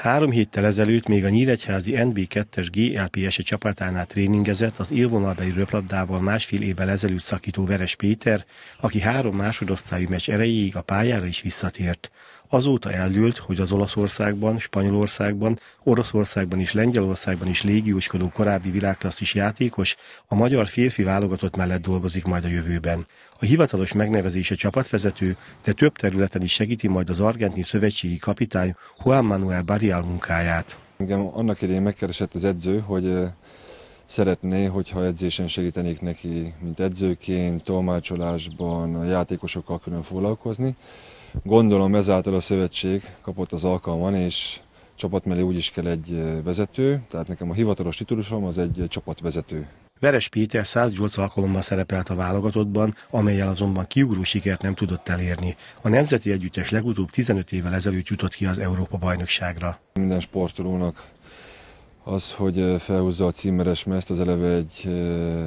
Három héttel ezelőtt még a Nyíregyházi NB2-es GLPS e csapatánál tréningezett az élvonalbeli röplabdával másfél évvel ezelőtt szakító Veres Péter, aki három másodosztályú meccs erejéig a pályára is visszatért. Azóta eldőlt, hogy az Olaszországban, Spanyolországban, Oroszországban és Lengyelországban is légióskodó korábbi világklasszis játékos a magyar férfi válogatott mellett dolgozik majd a jövőben. A hivatalos megnevezése csapatvezető, de több területen is segíti majd az argentin szövetségi kapitány Juan Manuel Barrial munkáját. Engem annak idején megkeresett az edző, hogy eh, Szeretné, hogyha edzésen segítenék neki, mint edzőként, tolmácsolásban, a játékosokkal külön foglalkozni. Gondolom ezáltal a szövetség kapott az alkalman, és csapat mellé úgy is kell egy vezető, tehát nekem a hivatalos titulusom az egy csapatvezető. Veres Péter 108 alkalommal szerepelt a válogatottban, amelyel azonban kiugró sikert nem tudott elérni. A nemzeti együttes legutóbb 15 évvel ezelőtt jutott ki az Európa-bajnokságra. Minden sportolónak az, hogy felhúzza a címeres mezt, az eleve egy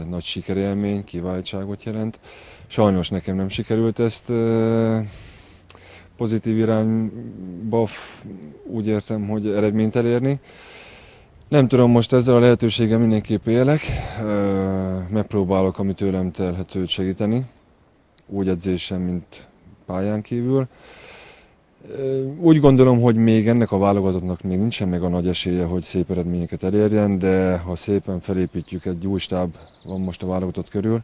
nagy sikerélmény, kiváltságot jelent. Sajnos nekem nem sikerült ezt pozitív irányba, úgy értem, hogy eredményt elérni. Nem tudom, most ezzel a lehetőséggel mindenképp élek, megpróbálok, amit tőlem telhetőt segíteni, úgy edzésem, mint pályán kívül. Úgy gondolom, hogy még ennek a válogatottnak még nincsen meg a nagy esélye, hogy szép eredményeket elérjen, de ha szépen felépítjük, egy új stáb van most a válogatott körül,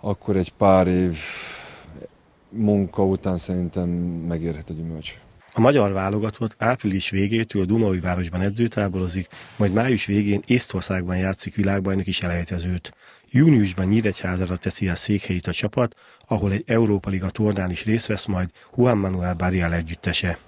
akkor egy pár év munka után szerintem megérhet a gyümölcs. A magyar válogatott április végétől a Dunai városban edzőtáborozik, majd május végén Észtországban játszik is elejtezőt. Júniusban Nyíregyházára teszi a székhelyét a csapat, ahol egy Európa Liga tornán is részt vesz majd Juan Manuel Barrial együttese.